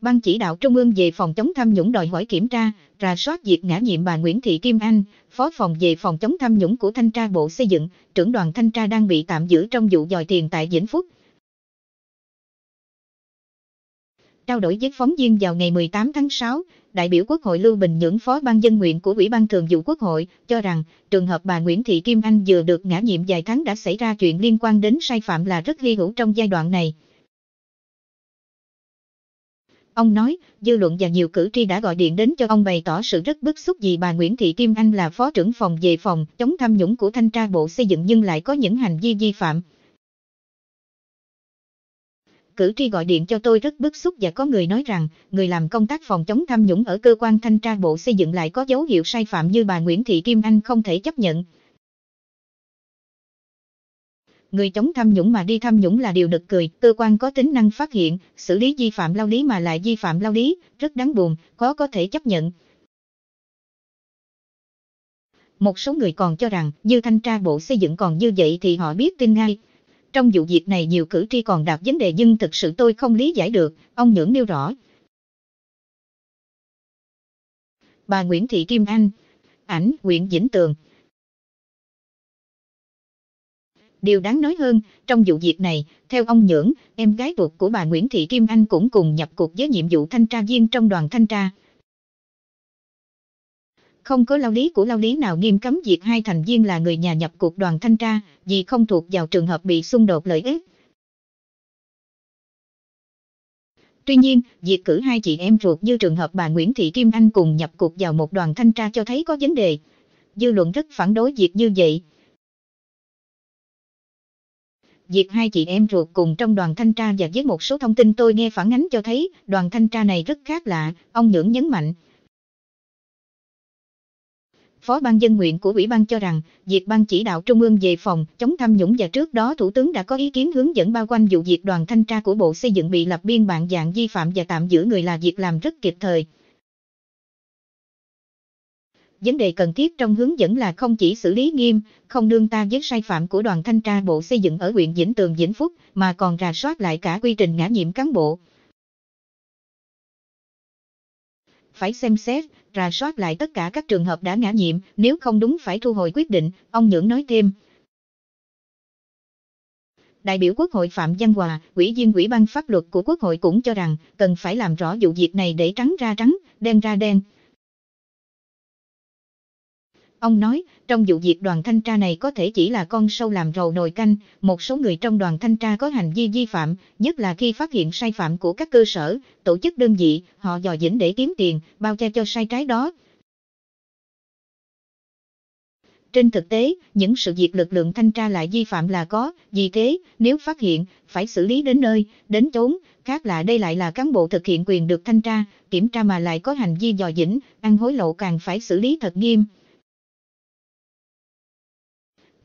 Ban chỉ đạo Trung ương về phòng chống tham nhũng đòi hỏi kiểm tra, rà soát việc ngã nhiệm bà Nguyễn Thị Kim Anh, phó phòng về phòng chống tham nhũng của thanh tra Bộ Xây dựng, trưởng đoàn thanh tra đang bị tạm giữ trong vụ dòi tiền tại Vĩnh Phúc. Trao đổi với phóng viên vào ngày 18 tháng 6, đại biểu Quốc hội Lưu Bình Nhưỡng phó ban dân nguyện của Ủy ban Thường vụ Quốc hội cho rằng trường hợp bà Nguyễn Thị Kim Anh vừa được ngã nhiệm vài tháng đã xảy ra chuyện liên quan đến sai phạm là rất hy hữu trong giai đoạn này. Ông nói, dư luận và nhiều cử tri đã gọi điện đến cho ông bày tỏ sự rất bức xúc vì bà Nguyễn Thị Kim Anh là phó trưởng phòng về phòng chống tham nhũng của thanh tra bộ xây dựng nhưng lại có những hành vi vi phạm. Cử tri gọi điện cho tôi rất bức xúc và có người nói rằng, người làm công tác phòng chống tham nhũng ở cơ quan thanh tra bộ xây dựng lại có dấu hiệu sai phạm như bà Nguyễn Thị Kim Anh không thể chấp nhận người chống tham nhũng mà đi tham nhũng là điều nực cười, cơ quan có tính năng phát hiện, xử lý vi phạm lao lý mà lại vi phạm lao lý, rất đáng buồn, khó có thể chấp nhận. Một số người còn cho rằng, như thanh tra bộ xây dựng còn như vậy thì họ biết tin ngay. Trong vụ việc này nhiều cử tri còn đặt vấn đề nhưng thực sự tôi không lý giải được, ông Nhưỡng nêu rõ. Bà Nguyễn Thị Kim Anh, ảnh Nguyễn Vĩnh Tường Điều đáng nói hơn, trong vụ việc này, theo ông Nhưỡng, em gái ruột của bà Nguyễn Thị Kim Anh cũng cùng nhập cuộc với nhiệm vụ thanh tra viên trong đoàn thanh tra. Không có lao lý của lao lý nào nghiêm cấm việc hai thành viên là người nhà nhập cuộc đoàn thanh tra, vì không thuộc vào trường hợp bị xung đột lợi ích. Tuy nhiên, việc cử hai chị em ruột như trường hợp bà Nguyễn Thị Kim Anh cùng nhập cuộc vào một đoàn thanh tra cho thấy có vấn đề. Dư luận rất phản đối việc như vậy. Diệt hai chị em ruột cùng trong đoàn thanh tra và viết một số thông tin tôi nghe phản ánh cho thấy đoàn thanh tra này rất khác lạ, ông Nhưỡng nhấn mạnh. Phó ban dân nguyện của ủy ban cho rằng, việc ban chỉ đạo trung ương về phòng chống tham nhũng và trước đó Thủ tướng đã có ý kiến hướng dẫn bao quanh vụ việc đoàn thanh tra của Bộ Xây dựng bị lập biên bản dạng vi phạm và tạm giữ người là việc làm rất kịp thời vấn đề cần thiết trong hướng dẫn là không chỉ xử lý nghiêm, không đương ta với sai phạm của đoàn thanh tra bộ xây dựng ở huyện Vĩnh Tường Vĩnh Phúc, mà còn rà soát lại cả quy trình ngã nhiệm cán bộ. Phải xem xét, rà soát lại tất cả các trường hợp đã ngã nhiệm, nếu không đúng phải thu hồi quyết định, ông Nhưỡng nói thêm. Đại biểu Quốc hội Phạm Văn Hòa, Ủy viên Ủy ban pháp luật của Quốc hội cũng cho rằng, cần phải làm rõ vụ việc này để trắng ra trắng, đen ra đen. Ông nói, trong vụ việc đoàn thanh tra này có thể chỉ là con sâu làm rầu nồi canh, một số người trong đoàn thanh tra có hành vi vi phạm, nhất là khi phát hiện sai phạm của các cơ sở, tổ chức đơn vị, họ dò dĩnh để kiếm tiền, bao che cho sai trái đó. Trên thực tế, những sự việc lực lượng thanh tra lại vi phạm là có, vì thế, nếu phát hiện, phải xử lý đến nơi, đến chốn, khác là đây lại là cán bộ thực hiện quyền được thanh tra, kiểm tra mà lại có hành vi dò dĩnh, ăn hối lộ càng phải xử lý thật nghiêm.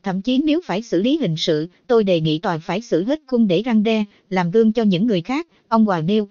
Thậm chí nếu phải xử lý hình sự, tôi đề nghị tòa phải xử hết khung để răng đe, làm gương cho những người khác, ông Hoàng nêu.